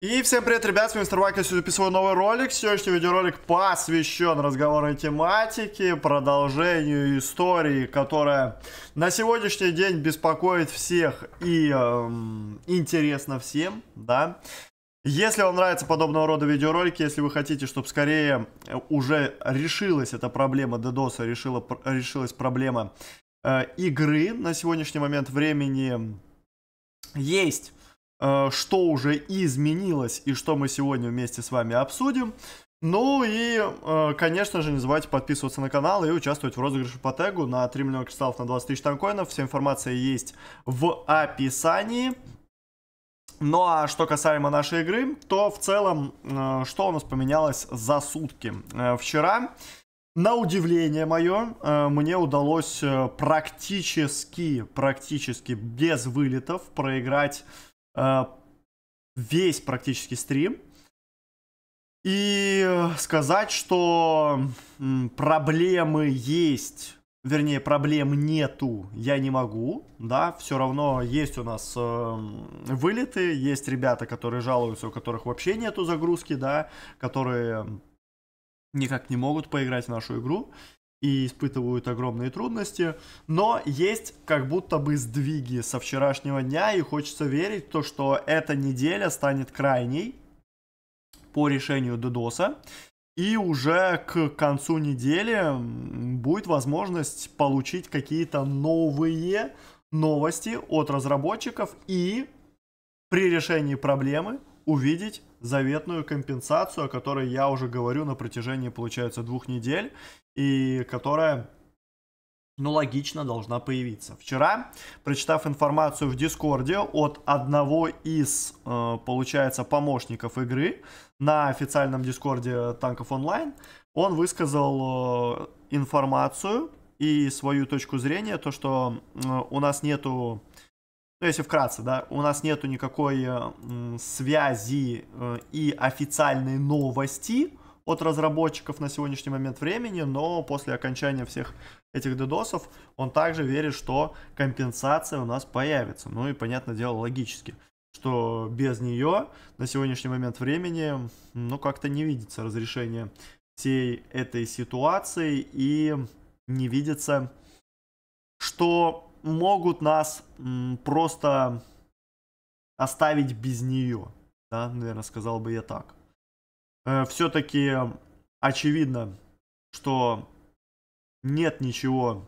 И всем привет, ребят, с вами Мистер Вайк, я сегодня записываю новый ролик. Сегодняшний видеоролик посвящен разговорной тематике, продолжению истории, которая на сегодняшний день беспокоит всех и эм, интересна всем, да. Если вам нравятся подобного рода видеоролики, если вы хотите, чтобы скорее э, уже решилась эта проблема DDoS, решила, решилась проблема э, игры на сегодняшний момент времени, есть Э, что уже изменилось и что мы сегодня вместе с вами обсудим. Ну и, э, конечно же, не забывайте подписываться на канал и участвовать в розыгрыше по тегу на 3 миллиона кристаллов на 20 тысяч танкоинов. Вся информация есть в описании. Ну а что касаемо нашей игры, то в целом, э, что у нас поменялось за сутки? Вчера, на удивление мое, мне удалось практически, практически без вылетов проиграть Э, весь практически стрим. И сказать, что проблемы есть, вернее, проблем нету, я не могу, да, все равно есть у нас э, вылеты, есть ребята, которые жалуются, у которых вообще нету загрузки, да, которые никак не могут поиграть в нашу игру. Э, и испытывают огромные трудности, но есть как будто бы сдвиги со вчерашнего дня, и хочется верить в то, что эта неделя станет крайней по решению Дедоса, и уже к концу недели будет возможность получить какие-то новые новости от разработчиков и при решении проблемы увидеть заветную компенсацию, о которой я уже говорю на протяжении, получается, двух недель, и которая ну, логично, должна появиться. Вчера, прочитав информацию в Дискорде от одного из, э, получается, помощников игры на официальном Дискорде Танков Онлайн, он высказал э, информацию и свою точку зрения, то, что э, у нас нету ну, если вкратце, да, у нас нету никакой э, м, связи э, и официальной новости от разработчиков на сегодняшний момент времени, но после окончания всех этих дедосов он также верит, что компенсация у нас появится. Ну и, понятное дело, логически, что без нее на сегодняшний момент времени, ну, как-то не видится разрешение всей этой ситуации и не видится, что могут нас просто оставить без нее. Да, наверное, сказал бы я так. Э, Все-таки очевидно, что нет ничего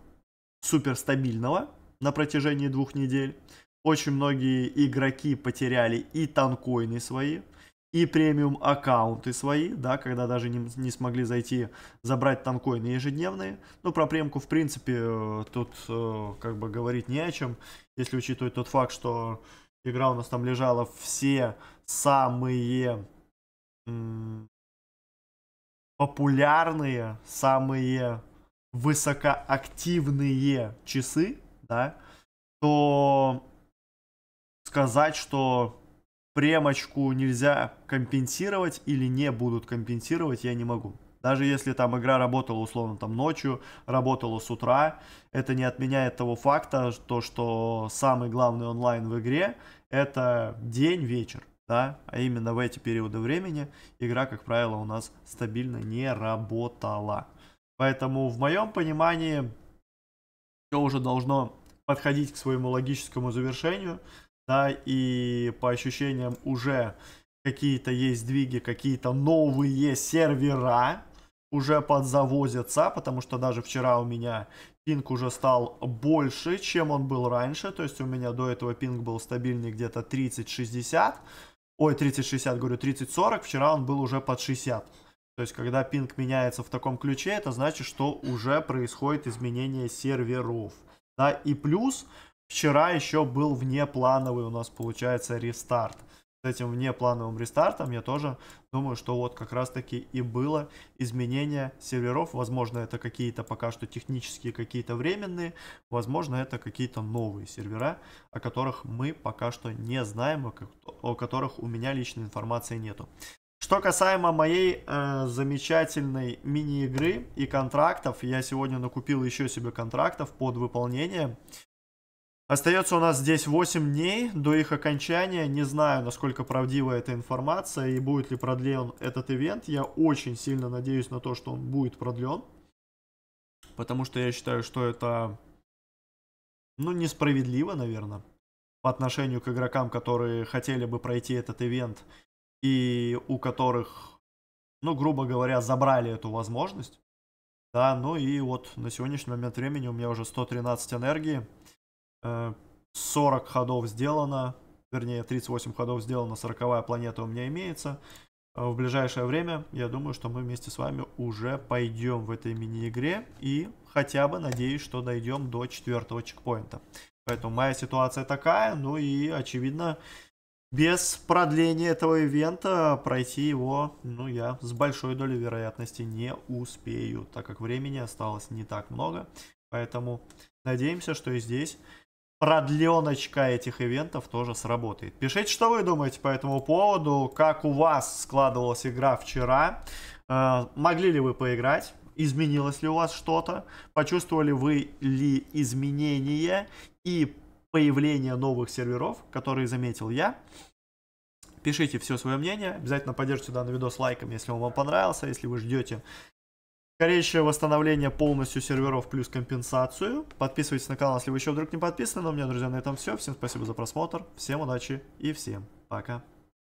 суперстабильного на протяжении двух недель. Очень многие игроки потеряли и танкоины свои и премиум аккаунты свои, да, когда даже не, не смогли зайти, забрать танкоины ежедневные. Но ну, про премку, в принципе, э, тут э, как бы говорить не о чем, если учитывать тот факт, что игра у нас там лежала все самые популярные, самые высокоактивные часы, да, то сказать, что премочку нельзя компенсировать или не будут компенсировать, я не могу. Даже если там игра работала условно там ночью, работала с утра, это не отменяет того факта, то, что самый главный онлайн в игре это день-вечер, да, а именно в эти периоды времени игра, как правило, у нас стабильно не работала. Поэтому в моем понимании все уже должно подходить к своему логическому завершению да, и по ощущениям уже какие-то есть двиги, какие-то новые сервера уже подзавозятся, потому что даже вчера у меня пинг уже стал больше, чем он был раньше, то есть у меня до этого пинг был стабильный где-то 30-60, ой, 30-60, говорю, 30-40, вчера он был уже под 60. То есть, когда пинг меняется в таком ключе, это значит, что уже происходит изменение серверов. Да, и плюс вчера еще был внеплановый у нас, получается, рестарт. С этим внеплановым рестартом я тоже думаю, что вот как раз-таки и было изменение серверов. Возможно, это какие-то пока что технические, какие-то временные. Возможно, это какие-то новые сервера, о которых мы пока что не знаем, о которых у меня личной информации нету. Что касаемо моей э, замечательной мини-игры и контрактов, я сегодня накупил еще себе контрактов под выполнение. Остается у нас здесь 8 дней до их окончания. Не знаю, насколько правдива эта информация и будет ли продлен этот ивент. Я очень сильно надеюсь на то, что он будет продлен. Потому что я считаю, что это, ну, несправедливо, наверное, по отношению к игрокам, которые хотели бы пройти этот ивент и у которых, ну, грубо говоря, забрали эту возможность. Да, ну и вот на сегодняшний момент времени у меня уже 113 энергии. 40 э, ходов сделано, вернее 38 ходов сделано, 40 планета у меня имеется. Э, в ближайшее время, я думаю, что мы вместе с вами уже пойдем в этой мини-игре и хотя бы, надеюсь, что дойдем до четвертого чекпоинта. Поэтому моя ситуация такая, ну и, очевидно, без продления этого ивента пройти его, ну, я с большой долей вероятности не успею, так как времени осталось не так много. Поэтому надеемся, что и здесь продленочка этих ивентов тоже сработает. Пишите, что вы думаете по этому поводу, как у вас складывалась игра вчера, э, могли ли вы поиграть, изменилось ли у вас что-то, почувствовали вы ли изменения и появление новых серверов, которые заметил я. Пишите все свое мнение, обязательно поддержите данный видос лайком, если он вам понравился, если вы ждете Скорейшее восстановление полностью серверов плюс компенсацию. Подписывайтесь на канал, если вы еще вдруг не подписаны. Но ну, у меня, друзья, на этом все. Всем спасибо за просмотр. Всем удачи и всем пока.